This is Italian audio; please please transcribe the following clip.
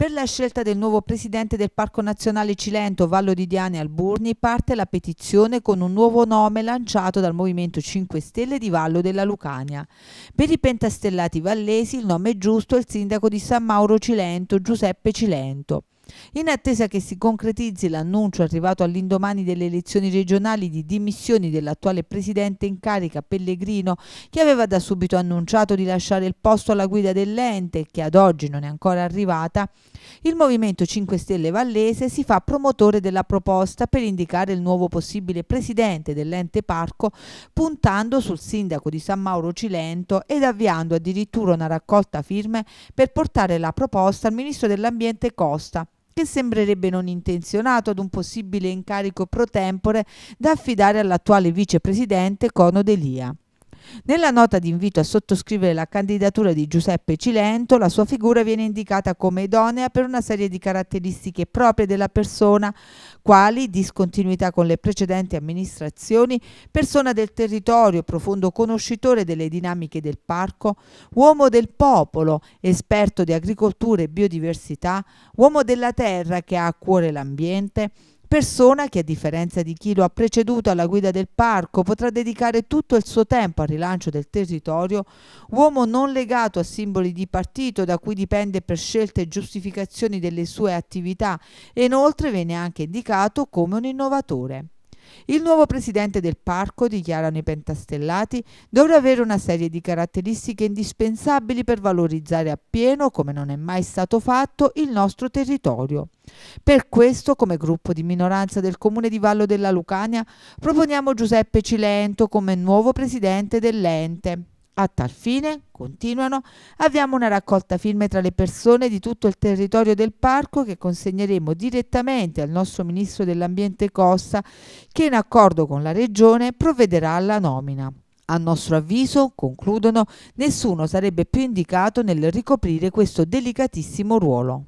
Per la scelta del nuovo presidente del Parco Nazionale Cilento, Vallo di Diane Alburni, parte la petizione con un nuovo nome lanciato dal Movimento 5 Stelle di Vallo della Lucania. Per i pentastellati vallesi il nome giusto è il sindaco di San Mauro Cilento, Giuseppe Cilento. In attesa che si concretizzi l'annuncio arrivato all'indomani delle elezioni regionali di dimissioni dell'attuale presidente in carica Pellegrino, che aveva da subito annunciato di lasciare il posto alla guida dell'ente, che ad oggi non è ancora arrivata, il Movimento 5 Stelle Vallese si fa promotore della proposta per indicare il nuovo possibile presidente dell'ente parco, puntando sul sindaco di San Mauro Cilento ed avviando addirittura una raccolta firme per portare la proposta al ministro dell'Ambiente Costa che sembrerebbe non intenzionato ad un possibile incarico pro tempore da affidare all'attuale vicepresidente Cono Delia. Nella nota di invito a sottoscrivere la candidatura di Giuseppe Cilento, la sua figura viene indicata come idonea per una serie di caratteristiche proprie della persona, quali discontinuità con le precedenti amministrazioni, persona del territorio, profondo conoscitore delle dinamiche del parco, uomo del popolo, esperto di agricoltura e biodiversità, uomo della terra che ha a cuore l'ambiente, persona che a differenza di chi lo ha preceduto alla guida del parco potrà dedicare tutto il suo tempo al rilancio del territorio, uomo non legato a simboli di partito da cui dipende per scelte e giustificazioni delle sue attività e inoltre viene anche indicato come un innovatore. Il nuovo presidente del parco, dichiarano i pentastellati, dovrà avere una serie di caratteristiche indispensabili per valorizzare appieno, come non è mai stato fatto, il nostro territorio. Per questo, come gruppo di minoranza del comune di Vallo della Lucania, proponiamo Giuseppe Cilento come nuovo presidente dell'ente. A tal fine, continuano, abbiamo una raccolta firme tra le persone di tutto il territorio del parco che consegneremo direttamente al nostro ministro dell'Ambiente Costa che in accordo con la regione provvederà alla nomina. A nostro avviso, concludono, nessuno sarebbe più indicato nel ricoprire questo delicatissimo ruolo.